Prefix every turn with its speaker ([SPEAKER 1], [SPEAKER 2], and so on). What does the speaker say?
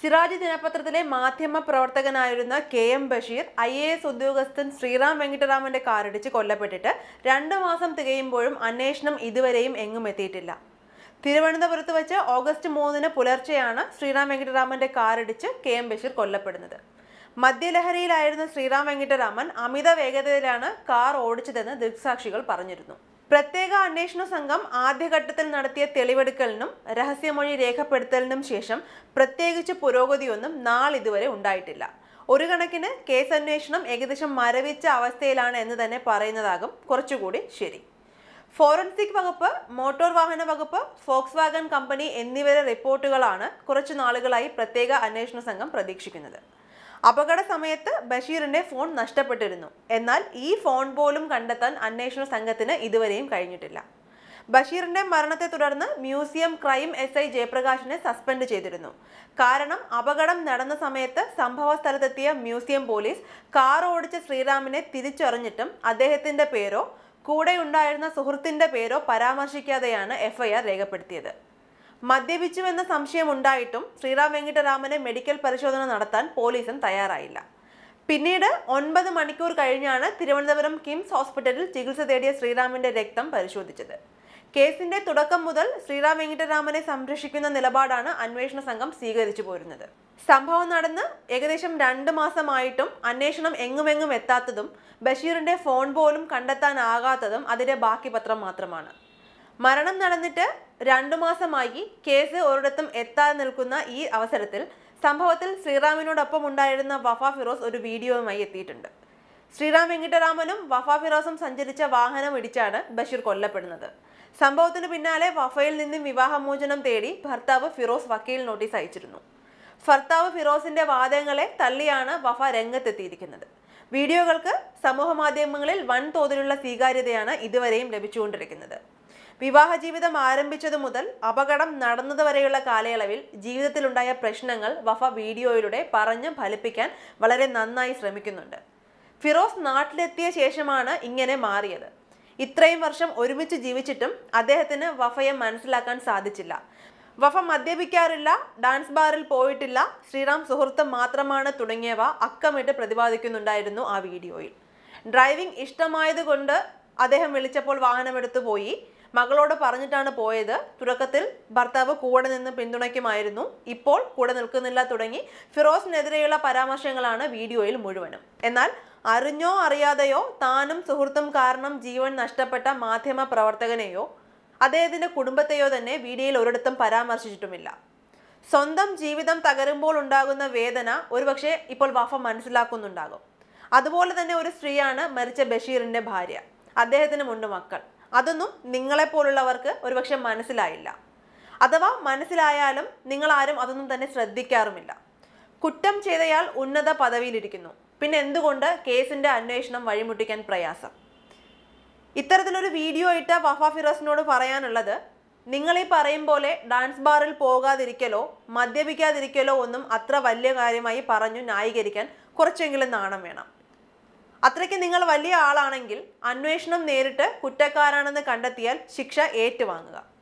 [SPEAKER 1] സിറാജ് ദിനപത്രത്തിലെ മാധ്യമ പ്രവർത്തകനായിരുന്ന K M Basheer I A S ഉദ്യോഗസ്ഥൻ ശ്രീറാം വെങ്കിട്ടരാമന്റെ കാറിടിച്ച് കൊല്ലപ്പെട്ടിട്ട് രണ്ടു മാസം തികയുമ്പോഴും അന്വേഷണം ഇതുവരെയും എങ്ങും എത്തിയിട്ടില്ല തിരുവനന്തപുരത്ത് വെച്ച് ഓഗസ്റ്റ് മൂന്നിന് പുലർച്ചെയാണ് ശ്രീറാം വെങ്കിട്ടരാമന്റെ കാറിടിച്ച് കെ എം ബഷീർ കൊല്ലപ്പെടുന്നത് മദ്യലഹരിയിലായിരുന്ന ശ്രീറാം വെങ്കിട്ടരാമൻ അമിത വേഗതയിലാണ് കാർ ഓടിച്ചതെന്ന് ദൃക്സാക്ഷികൾ പറഞ്ഞിരുന്നു പ്രത്യേക അന്വേഷണ സംഘം ആദ്യഘട്ടത്തിൽ നടത്തിയ തെളിവെടുക്കലിനും രഹസ്യമൊഴി രേഖപ്പെടുത്തലിനും ശേഷം പ്രത്യേകിച്ച് പുരോഗതിയൊന്നും നാളിതുവരെ ഉണ്ടായിട്ടില്ല ഒരു കണക്കിന് കേസ് അന്വേഷണം ഏകദേശം മരവിച്ച അവസ്ഥയിലാണ് എന്ന് തന്നെ പറയുന്നതാകും കുറച്ചുകൂടി ശരി ഫോറൻസിക് വകുപ്പ് മോട്ടോർ വാഹന വകുപ്പ് ഫോക്സ് വാഗൺ കമ്പനി എന്നിവരുടെ റിപ്പോർട്ടുകളാണ് കുറച്ചു നാളുകളായി പ്രത്യേക അന്വേഷണ സംഘം പ്രതീക്ഷിക്കുന്നത് അപകട സമയത്ത് ബഷീറിന്റെ ഫോൺ നഷ്ടപ്പെട്ടിരുന്നു എന്നാൽ ഈ ഫോൺ പോലും കണ്ടെത്താൻ അന്വേഷണ സംഘത്തിന് ഇതുവരെയും കഴിഞ്ഞിട്ടില്ല ബഷീറിന്റെ മരണത്തെ തുടർന്ന് മ്യൂസിയം ക്രൈം എസ് ഐ ജയപ്രകാശിനെ സസ്പെൻഡ് ചെയ്തിരുന്നു കാരണം അപകടം നടന്ന സമയത്ത് സംഭവ സ്ഥലത്തെത്തിയ മ്യൂസിയം പോലീസ് കാർ ഓടിച്ച ശ്രീറാമിനെ തിരിച്ചറിഞ്ഞിട്ടും അദ്ദേഹത്തിന്റെ പേരോ കൂടെയുണ്ടായിരുന്ന സുഹൃത്തിന്റെ പേരോ പരാമർശിക്കാതെയാണ് എഫ്ഐആർ രേഖപ്പെടുത്തിയത് മദ്യപിച്ചുവെന്ന സംശയമുണ്ടായിട്ടും ശ്രീറാം വെങ്കിട്ടരാമനെ മെഡിക്കൽ പരിശോധന നടത്താൻ പോലീസും തയ്യാറായില്ല പിന്നീട് ഒൻപത് മണിക്കൂർ കഴിഞ്ഞാണ് തിരുവനന്തപുരം കിംസ് ഹോസ്പിറ്റലിൽ ചികിത്സ തേടിയ ശ്രീറാമിന്റെ രക്തം പരിശോധിച്ചത് കേസിന്റെ തുടക്കം മുതൽ ശ്രീറാം വെങ്കിട്ടരാമനെ സംരക്ഷിക്കുന്ന നിലപാടാണ് അന്വേഷണ സംഘം സ്വീകരിച്ചു പോരുന്നത് സംഭവം നടന്ന് ഏകദേശം രണ്ട് മാസമായിട്ടും അന്വേഷണം എങ്ങുമെങ്ങും എത്താത്തതും ബഷീറിന്റെ ഫോൺ പോലും കണ്ടെത്താനാകാത്തതും അതിന്റെ ബാക്കി പത്രം മാത്രമാണ് മരണം നടന്നിട്ട് രണ്ടു മാസമായി കേസ് ഒരിടത്തും എത്താതെ നിൽക്കുന്ന ഈ അവസരത്തിൽ സംഭവത്തിൽ ശ്രീറാമിനോടൊപ്പം ഉണ്ടായിരുന്ന വഫ ഫിറോസ് ഒരു വീഡിയോയുമായി എത്തിയിട്ടുണ്ട് ശ്രീറാം വെങ്കിട്ടരാമനും വഫ ഫിറോസും സഞ്ചരിച്ച വാഹനം ഇടിച്ചാണ് ബഷീർ കൊല്ലപ്പെടുന്നത് സംഭവത്തിന് പിന്നാലെ വഫയിൽ നിന്നും വിവാഹമോചനം തേടി ഭർത്താവ് ഫിറോസ് വക്കീൽ നോട്ടീസ് അയച്ചിരുന്നു ഭർത്താവ് ഫിറോസിന്റെ വാദങ്ങളെ തള്ളിയാണ് വഫ രംഗത്തെത്തിയിരിക്കുന്നത് വീഡിയോകൾക്ക് സമൂഹ മാധ്യമങ്ങളിൽ വൻതോതിലുള്ള സ്വീകാര്യതയാണ് ഇതുവരെയും ലഭിച്ചുകൊണ്ടിരിക്കുന്നത് വിവാഹ ജീവിതം ആരംഭിച്ചതു മുതൽ അപകടം നടന്നത് വരെയുള്ള കാലയളവിൽ ജീവിതത്തിലുണ്ടായ പ്രശ്നങ്ങൾ വഫ വീഡിയോയിലൂടെ പറഞ്ഞ് ഫലിപ്പിക്കാൻ വളരെ നന്നായി ശ്രമിക്കുന്നുണ്ട് ഫിറോസ് നാട്ടിലെത്തിയ ശേഷമാണ് ഇങ്ങനെ മാറിയത് ഇത്രയും വർഷം ഒരുമിച്ച് ജീവിച്ചിട്ടും അദ്ദേഹത്തിന് വഫയെ മനസ്സിലാക്കാൻ സാധിച്ചില്ല വഫ മദ്യപിക്കാറില്ല ഡാൻസ് ബാറിൽ പോയിട്ടില്ല ശ്രീറാം സുഹൃത്ത് മാത്രമാണ് തുടങ്ങിയവ അക്കമിട്ട് പ്രതിപാദിക്കുന്നുണ്ടായിരുന്നു ആ വീഡിയോയിൽ ഡ്രൈവിംഗ് ഇഷ്ടമായതുകൊണ്ട് അദ്ദേഹം വിളിച്ചപ്പോൾ വാഹനമെടുത്തു പോയി മകളോട് പറഞ്ഞിട്ടാണ് പോയത് തുടക്കത്തിൽ ഭർത്താവ് കൂടെ നിന്ന് പിന്തുണയ്ക്കുമായിരുന്നു ഇപ്പോൾ കൂടെ നിൽക്കുന്നില്ല തുടങ്ങി ഫിറോസിനെതിരെയുള്ള പരാമർശങ്ങളാണ് വീഡിയോയിൽ മുഴുവനും എന്നാൽ അറിഞ്ഞോ അറിയാതെയോ താനും സുഹൃത്തും കാരണം ജീവൻ നഷ്ടപ്പെട്ട മാധ്യമ പ്രവർത്തകനെയോ അദ്ദേഹത്തിൻ്റെ കുടുംബത്തെയോ തന്നെ വീഡിയോയിൽ ഒരിടത്തും പരാമർശിച്ചിട്ടുമില്ല സ്വന്തം ജീവിതം തകരുമ്പോൾ ഉണ്ടാകുന്ന വേദന ഒരുപക്ഷെ ഇപ്പോൾ വഫ മനസ്സിലാക്കുന്നുണ്ടാകും അതുപോലെ തന്നെ ഒരു സ്ത്രീയാണ് മരിച്ച ബഷീറിൻ്റെ ഭാര്യ മുണ്ട് മക്കൾ അതൊന്നും നിങ്ങളെപ്പോലുള്ളവർക്ക് ഒരുപക്ഷെ മനസ്സിലായില്ല അഥവാ മനസ്സിലായാലും നിങ്ങളാരും അതൊന്നും തന്നെ ശ്രദ്ധിക്കാറുമില്ല കുറ്റം ചെയ്തയാൾ ഉന്നത പദവിയിലിരിക്കുന്നു പിന്നെ എന്തുകൊണ്ട് കേസിൻ്റെ അന്വേഷണം വഴിമുട്ടിക്കാൻ പ്രയാസം ഇത്തരത്തിലൊരു വീഡിയോ ഇട്ട വഫ ഫിറോസിനോട് പറയാനുള്ളത് നിങ്ങൾ ഈ പറയും പോലെ ഡാൻസ് ബാറിൽ പോകാതിരിക്കലോ മദ്യപിക്കാതിരിക്കലോ ഒന്നും അത്ര വലിയ കാര്യമായി പറഞ്ഞു ന്യായീകരിക്കാൻ കുറച്ചെങ്കിലും നാണം വേണം അത്രയ്ക്ക് നിങ്ങൾ വലിയ ആളാണെങ്കിൽ അന്വേഷണം നേരിട്ട് കുറ്റക്കാരാണെന്ന് കണ്ടെത്തിയാൽ ശിക്ഷ ഏറ്റുവാങ്ങുക